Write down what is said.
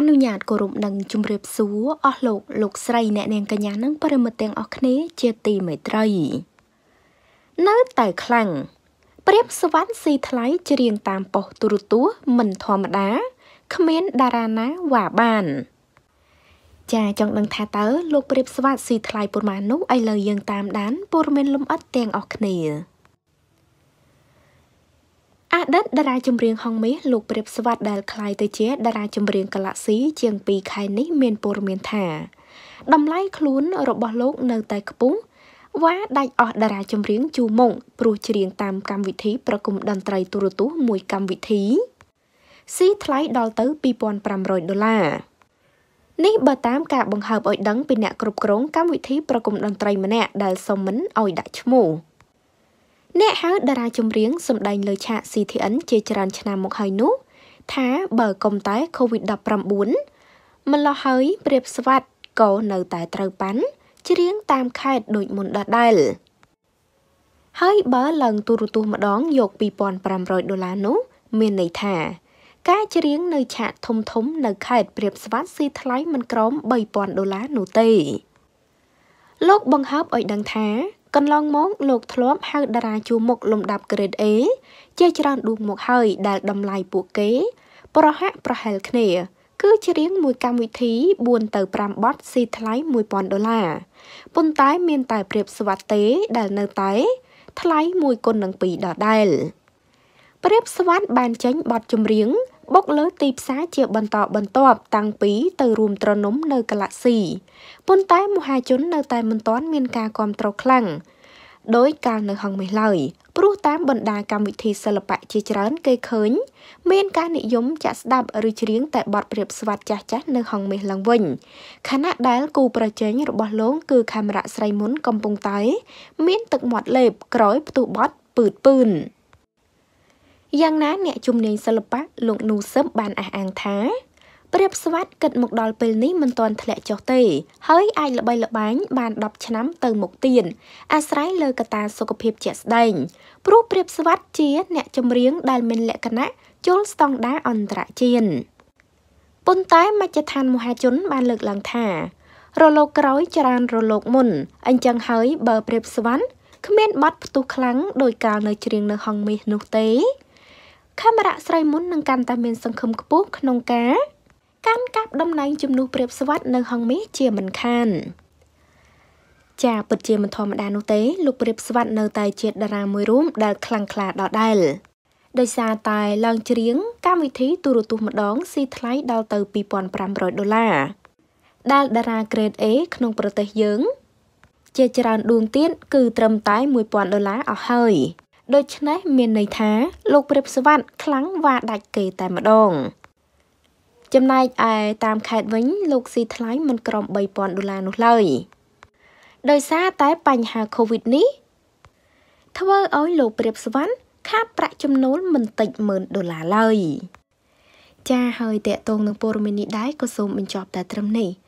អនុញ្ញាតគោរពនិងជម្រាបសួរអស់លោកលោកស្រីអ្នកនាងកញ្ញានិងប្រិមិត្តទាំងអស់គ្នាជាទីមេត្រី នៅតែខ្លាំងព្រាបសវណ្ណស៊ីថ្លៃច្រៀងតាមប៉ុស្តិ៍ទូរទស្សន៍មិនធម្មតាគ្មានតារាណាវ៉ាបាន ចាចង់ដឹងថាតើលោកព្រាបស្វាតស៊ីថ្លៃប៉ុន្មាននោះឥឡូវយើងតាមដានព័ត៌មានលំអិតទាំងអស់គ្នាអតីតតារាចម្រៀងហងមាសលោកព្រាបស្វាត់ដែលក្លាយទៅជាតារាចម្រៀងកាឡាស៊ីជាង2ខែនេះមានព័ត៌មានថាតម្លៃខ្លួនរបស់លោក នៅតែខ្ពស់វ៉ាដាច់អស់តារាចម្រៀងជូមុងព្រោះច្រៀងតាមកម្មវិធីប្រគំតន្ត្រីទូរទស្សន៍មួយកម្មវិធីស៊ីថ្លៃដល់ទៅ2500ដុល្លារនេះបើតាមការបង្ហើបឲ្យដឹងពីអ្នកគ្រប់គ្រងកម្មវិធីប្រគំតន្ត្រី ម្នាក់ដែលសុំមិនឲ្យដាក់ឈ្មោះ។អ្នកហៅតារាចម្រៀងសម្ដែងលើឆាក CTN ជាច្រើនឆ្នាំមកហើយនោះ ថាបើកុំតែ COVID-19 មិនលោះហើយព្រៀបស្វាត់ក៏នៅតែត្រូវប៉ាន់ច្រៀងតាមខេត្តដូចមុនដដែល ហើយបើឡើងទូរទស្សន៍ម្ដងយក2500ដុល្លារនោះ មានន័យថា ការច្រៀងនៅឆាកធំធំនៅខេត្តព្រៀបស្វាត់ស៊ីថ្លៃមិនក្រោម3000ដុល្លារនោះទេលោកបង្ហើបឲ្យដឹងថាកន្លងមក លោកធ្លាប់ហៅតារាជួរមុខលំដាប់ក្រេត A ជាច្រើនឌូមកហើយដែលតម្លៃពួកគេ ប្រហាក់ប្រហែលគ្នាគឺច្រៀងមួយកម្មវិធី4ទៅ5បទស៊ីថ្លៃ1000ដុល្លារប៉ុន្តែ មាន តែព្រៀបស្វាត់ទេដែលនៅតែ ថ្លៃ1គុណនឹង2ដដែលព្រៀបស្វាត់បានចេញបទចម្រៀងបុកលើទីផ្សារជាបន្តបន្ទាប់តាំងពីទៅរួមត្រនំនៅកាឡាក់ស៊ីប៉ុន្តែមហាជននៅតែមិនទាន់មានការគ្រប់គ្រងខ្លាំងដោយកាលនៅហងមេឡើយព្រោះតាមបណ្ដាកម្មវិធីសិល្បៈជាច្រើនគេឃើញមានការនិយមចាក់ស្ដាប់ឬច្រៀងតែបទប្រៀបស្វាត់ចាស់ចាស់នៅហងមេឡើងវិញខណៈដែលគូប្រជែងរបស់លោកគឺខេមរៈស្រីមុនកំពុងតែមានទឹកមាត់លេបក្រោយផ្ទុះបត់ពឺតពឿនយ៉ាងណាអ្នកជំនាញសិល្បៈលោកនូសឹមបានអះអាងថាព្រាបស្វាត់គិតមកដល់ពេលនេះមិនទាន់ធ្លាក់ចុះទេហើយអាចល្បីល្បាញបាន10ឆ្នាំ ទៅមុខទៀតអាស្រ័យលើកត្តាសុខភាពជាក់ស្ដែងព្រោះព្រាបស្វាត់ជាអ្នកចម្រៀងដែលមានលក្ខណៈជុលស្តង់ដារអន្តរជាតិប៉ុន្តែមជ្ឈដ្ឋានមហាជនបានលើកឡើងថារលកក្រោយចរានរលកមុនអញ្ចឹងហើយ បើព្រាបស្វាន់គ្មានបាត់ផ្ទុះខ្លាំងដោយកាលនៅច្រៀងនៅហងមាសនោះទេខេមរៈស្រីមុននឹងកាន់តែមានសង្ឃឹមខ្ពស់ក្នុងការ កាន់កាប់តំណែងជំនួសព្រាបស្វាត់នៅហងមាសជាមិនខាន ចាពិតជាមិនធម្មតានោះទេលោកព្រាបស្វាត់នៅតែ ជាតារាមួយរូបដែលខ្លាំងក្លាដដែលដោយសារតែឡើងច្រៀងកម្មវិធី ទូរទស្សន៍ម្ដងស៊ីថ្លៃដល់ទៅ2500ដុល្លារដែលតារា grade A ក្នុងប្រទេសយើង ជាច្រើនដួងទៀតគឺត្រឹមតែ1000ដុល្លារអស់ហើយដូច្នេះមានន័យថាលោកព្រាបសវណ្ណខ្លាំងវ៉ាដាច់គេតែម្ដង ចំណែកឯតាមខេត្តវិញ លោកស៊ីថ្លៃមិនក្រំ3000ដុល្លារនោះឡើយដោយសារតែបញ្ហា Covid នេះធ្វើឲ្យលោកព្រាបសវណ្ណខាតប្រាក់ចំណូលមិនតិចម៉ឺនដុល្លារឡើយចាហើយតកតងនឹងព័ត៌មាននេះដែរក៏សូមបញ្ចប់តែត្រឹមនេះ។